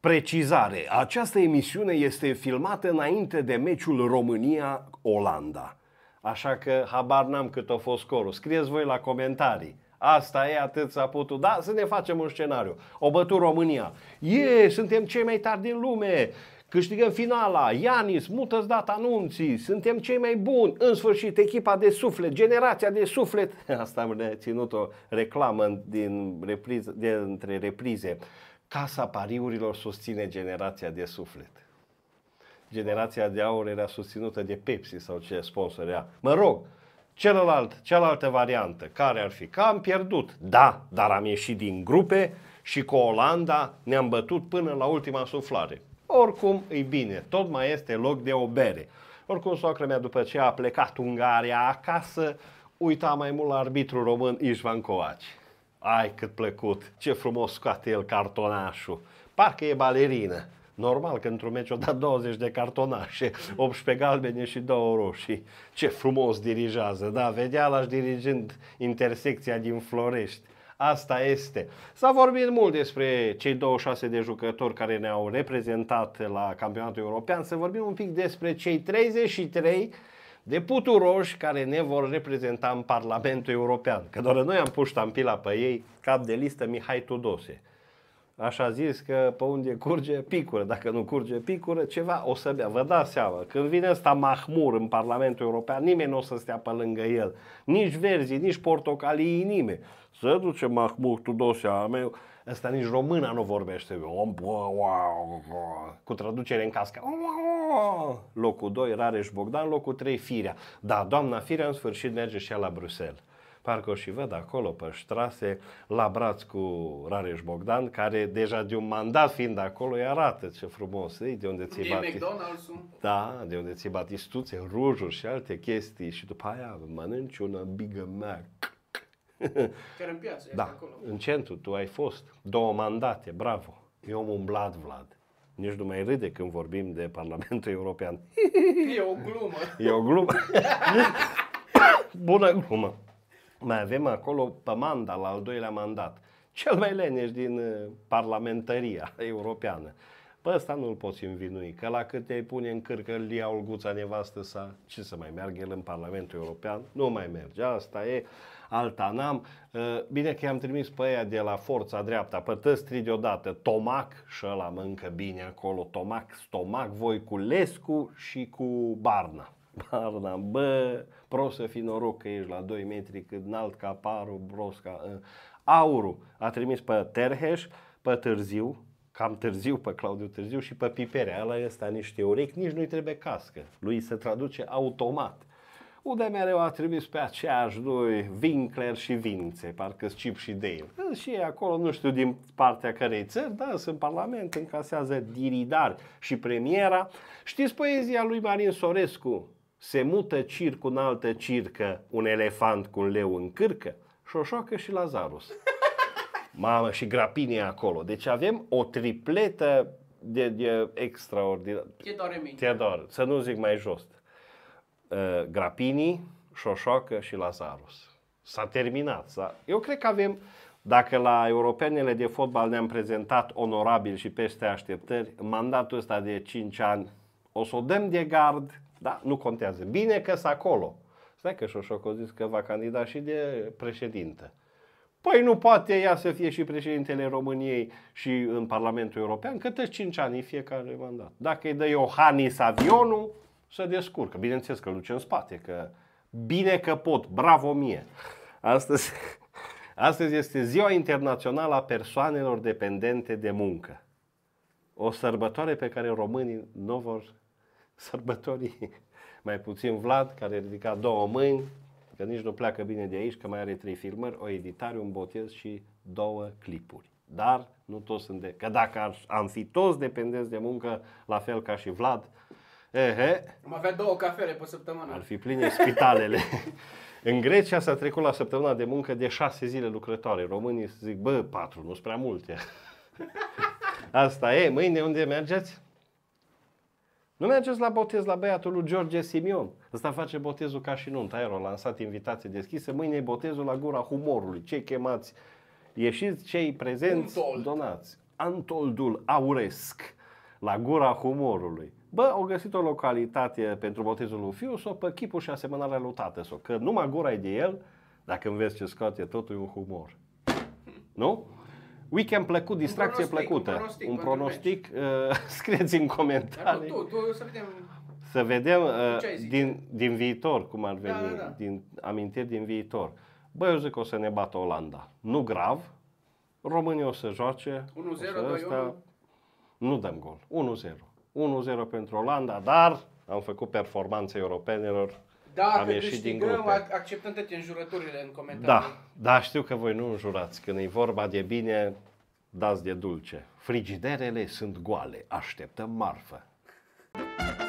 Precizare. Această emisiune este filmată înainte de meciul România-Olanda. Așa că habar n-am cât a fost scorul. Scrieți voi la comentarii. Asta e atât s-a putut. Da, să ne facem un scenariu. O bătut România. E, suntem cei mai tari din lume. Câștigăm finala, Ianis, mută-ți dat anunții, suntem cei mai buni, în sfârșit echipa de suflet, generația de suflet. Asta am ținut o reclamă din de, dintre reprize. Casa pariurilor susține generația de suflet generația de aur era susținută de Pepsi sau ce sponsor era. Mă rog, celălalt, cealaltă variantă, care ar fi? Că am pierdut, da, dar am ieșit din grupe și cu Olanda ne-am bătut până la ultima suflare. Oricum, e bine, tot mai este loc de o bere. Oricum, soacră mea, după ce a plecat Ungaria acasă, uita mai mult la arbitru român Ișvan Coaci. Ai cât plăcut, ce frumos scoate el cartonașul. Parcă e balerină. Normal că într-un meci o dat 20 de cartonașe, 18 galbene și 2 roșii. Ce frumos dirigează, da, vedea l dirigând intersecția din Florești. Asta este. S-a vorbit mult despre cei 26 de jucători care ne-au reprezentat la campionatul european. Să vorbim un pic despre cei 33 de puturoși care ne vor reprezenta în Parlamentul European. Că doar noi am pus ștampila pe ei, cap de listă Mihai Tudose așa zis că pe unde curge, picură. Dacă nu curge, picură, ceva o să bea. Vă dați seama, când vine ăsta mahmur în Parlamentul European, nimeni nu o să stea pe lângă el. Nici verzi, nici portocalii, nimeni. Să duce mahmur, tu dosea meu. Ăsta nici româna nu vorbește. Cu traducere în cască. Locul 2, Rareș Bogdan, locul 3, Firea. Da, doamna Firea în sfârșit merge și ea la Bruxelles parcă o și văd acolo pe ștrase, braț cu Rareș Bogdan, care deja de un mandat fiind acolo îi arată ce frumos e, de unde ți bati... Da, de unde ți bati Stuțe rujuri și alte chestii și după aia mănânci una Big Mac. Care în piață, da, acolo. în centru, tu ai fost, două mandate, bravo. Eu am umblat, Vlad nici nu mai râde când vorbim de Parlamentul European. E o glumă. E o glumă. Bună glumă mai avem acolo pe Manda, la al doilea mandat, cel mai leneș din uh, parlamentăria europeană. Pe ăsta nu-l poți învinui, că la câte îi pune în cârcă, îl ia Olguța nevastă sa, ce să mai meargă el în Parlamentul European? Nu mai merge, asta e, alta n-am. Uh, bine că i-am trimis pe aia de la Forța Dreapta, pe tăstri deodată, Tomac și ăla mâncă bine acolo, Tomac, Stomac, voi cu Lescu și cu Barna. Barna, bă, prost să fii noroc că ești la 2 metri, cât înalt ca parul, prost ca... Ă, aurul a trimis pe Terheș, pe Târziu, cam târziu pe Claudiu Târziu și pe Piperea. Ala ăsta niște urechi, nici nu-i trebuie cască. Lui se traduce automat. UDMR a trimis pe aceeași doi Winkler și Vințe, parcă Chip și Dale. Și ei acolo, nu știu din partea cărei țări, dar sunt parlament, încasează diridari și premiera. Știți poezia lui Marin Sorescu? se mută circ în altă circă un elefant cu un leu în cârcă, șoșoacă și Lazarus. Mamă, și Grapini acolo. Deci avem o tripletă de, de extraordinar. Te doare Te doar. să nu zic mai jos. Uh, grapinii, șoșoacă și Lazarus. S-a terminat. S-a... Eu cred că avem, dacă la europenele de fotbal ne-am prezentat onorabil și peste așteptări, mandatul ăsta de 5 ani o să o dăm de gard, da? Nu contează. Bine că s acolo. Stai că Șoșoc a zis că va candida și de președinte. Păi nu poate ea să fie și președintele României și în Parlamentul European, câte 5 ani fiecare mandat. Dacă îi dă Iohannis avionul, să descurcă. Bineînțeles că luce în spate, că bine că pot, bravo mie. Astăzi, astăzi este Ziua Internațională a Persoanelor Dependente de Muncă. O sărbătoare pe care românii nu vor sărbătorii. Mai puțin Vlad, care ridica două mâini, că nici nu pleacă bine de aici, că mai are trei filmări, o editare, un botez și două clipuri. Dar nu toți sunt de... Că dacă ar, am fi toți dependenți de muncă, la fel ca și Vlad, ehe, am avea două cafele pe săptămână. Ar fi pline spitalele. În Grecia s-a trecut la săptămâna de muncă de șase zile lucrătoare. Românii zic, bă, patru, nu sunt prea multe. Asta e, mâine unde mergeți? Nu mergeți la botez la băiatul lui George Simion. Ăsta face botezul ca și nunta. Aero a lansat invitație deschisă. Mâine e botezul la gura humorului. Cei chemați ieșiți, cei prezenți Untold. donați. Antoldul auresc la gura humorului. Bă, au găsit o localitate pentru botezul lui fiu sau pe chipul și asemănarea lui tată sau că numai gura e de el, dacă înveți ce scoate, totul e un humor. Nu? Weekend plăcut, distracție un pronostic, plăcută. Un pronostic, un pronostic uh, scrieți în comentarii. Dar tu, tu, să vedem. Să vedem uh, din, din viitor cum ar veni, da, da, da. din amintiri din viitor. Bă, eu zic că o să ne bată Olanda. Nu grav, România o să joace. 1-0, ăsta... Nu dăm gol. 1-0. 1-0 pentru Olanda, dar am făcut performanțe europenilor dacă am ieșit din grup. acceptăm toate înjurăturile în comentarii. Da, da, știu că voi nu înjurați. Când e vorba de bine, dați de dulce. Frigiderele sunt goale, așteptăm marfă. Thank you.